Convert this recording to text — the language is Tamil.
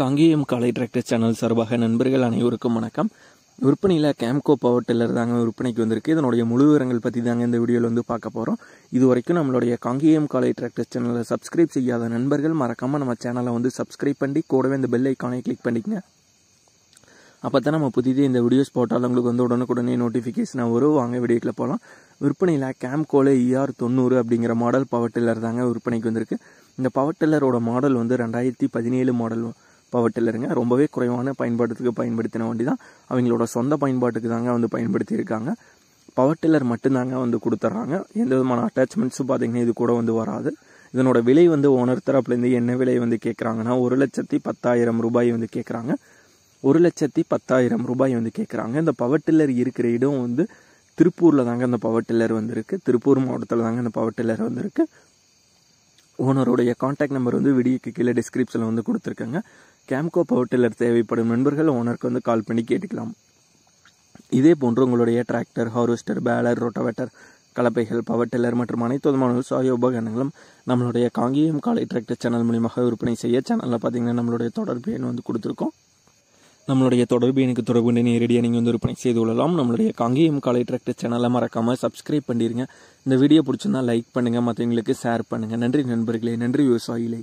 காங்கேயம் காலை டிராக்டர் சேனல் சார்பாக நண்பர்கள் அனைவருக்கும் வணக்கம் விற்பனையில் கேம்கோ பவர் டில்லர் தாங்க விற்பனைக்கு வந்திருக்கு இதனுடைய முழு விவரங்கள் பற்றி தாங்க இந்த வீடியோவில் வந்து பார்க்க போகிறோம் இது வரைக்கும் நம்மளுடைய காங்கேயம் காலை டிராக்டர் சேனலை சப்ஸ்கிரைப் செய்யாத நண்பர்கள் மறக்காமல் நம்ம சேனலை வந்து சப்ஸ்கிரைப் பண்ணி கூடவே இந்த பெல் ஐக்கானை கிளிக் பண்ணிக்கங்க அப்போ தான் நம்ம புதிதே இந்த வீடியோஸ் போட்டால் உங்களுக்கு வந்து உடனுக்குடனே நோட்டிஃபிகேஷனாக வரும் வாங்க வீடியோக்கில் போகலாம் விற்பனையில் கேம்கோல இஆர் e தொண்ணூறு அப்படிங்கிற மாடல் பவர் டில்லர் தாங்க விற்பனைக்கு வந்திருக்கு இந்த பவர் டில்லரோட மாடல் வந்து ரெண்டாயிரத்தி பதினேழு மாடல் பவர் டில்லருங்க ரொம்பவே குறைவான பயன்பாட்டுக்கு பயன்படுத்தின வண்டி தான் அவங்களோட சொந்த பயன்பாட்டுக்கு தாங்க வந்து பயன்படுத்தியிருக்காங்க பவர் டில்லர் மட்டும்தாங்க வந்து கொடுத்துட்றாங்க எந்த விதமான அட்டாச்மெண்ட்ஸும் பார்த்தீங்கன்னா இது கூட வந்து வராது இதனோட விலை வந்து ஓனர் தரப்புலேருந்து என்ன விலை வந்து கேட்குறாங்கன்னா ஒரு லட்சத்தி பத்தாயிரம் ரூபாய் வந்து கேட்குறாங்க ஒரு லட்சத்தி பத்தாயிரம் ரூபாய் வந்து கேட்குறாங்க இந்த பவர் டில்லர் இருக்கிற இடம் வந்து திருப்பூரில் தாங்க அந்த பவர் டில்லர் வந்திருக்கு திருப்பூர் மாவட்டத்தில் தாங்க அந்த பவர் டில்லர் வந்திருக்கு ஓனருடைய காண்டாக்ட் நம்பர் வந்து வீடியோக்கு கீழே டிஸ்கிரிப்ஷனில் வந்து கொடுத்துருக்காங்க கேம்கோ பவர் டில்லர் தேவைப்படும் நண்பர்கள் ஓனருக்கு வந்து கால் பண்ணி கேட்டுக்கலாம் இதே போன்று உங்களுடைய டிராக்டர் ஹார்வெஸ்டர் பேலர் ரோட்டோவேட்டர் கலப்பைகள் பவர் டில்லர் மற்றும் அனைத்து விதமான விவசாய உபகரணங்களும் நம்மளுடைய காங்கேயம் காலை டிராக்டர் சேனல் மூலியமாக விற்பனை செய்ய சேனலில் பார்த்தீங்கன்னா நம்மளுடைய தொடர்பு எண் வந்து கொடுத்துருக்கோம் நம்மளுடைய தொடர்பு எனக்கு தொடர்பு நேரடியாக நீங்கள் வந்து விற்பனை செய்து கொள்ளலாம் நம்மளுடைய காங்கேயம் காலை டிராக்டர் சேனலை மறக்காமல் சப்ஸ்கிரைப் பண்ணிடுங்க இந்த வீடியோ பிடிச்சிருந்தா லைக் பண்ணுங்கள் மற்றவங்களுக்கு ஷேர் பண்ணுங்கள் நன்றி நண்பர்களே நன்றி விவசாயிகளே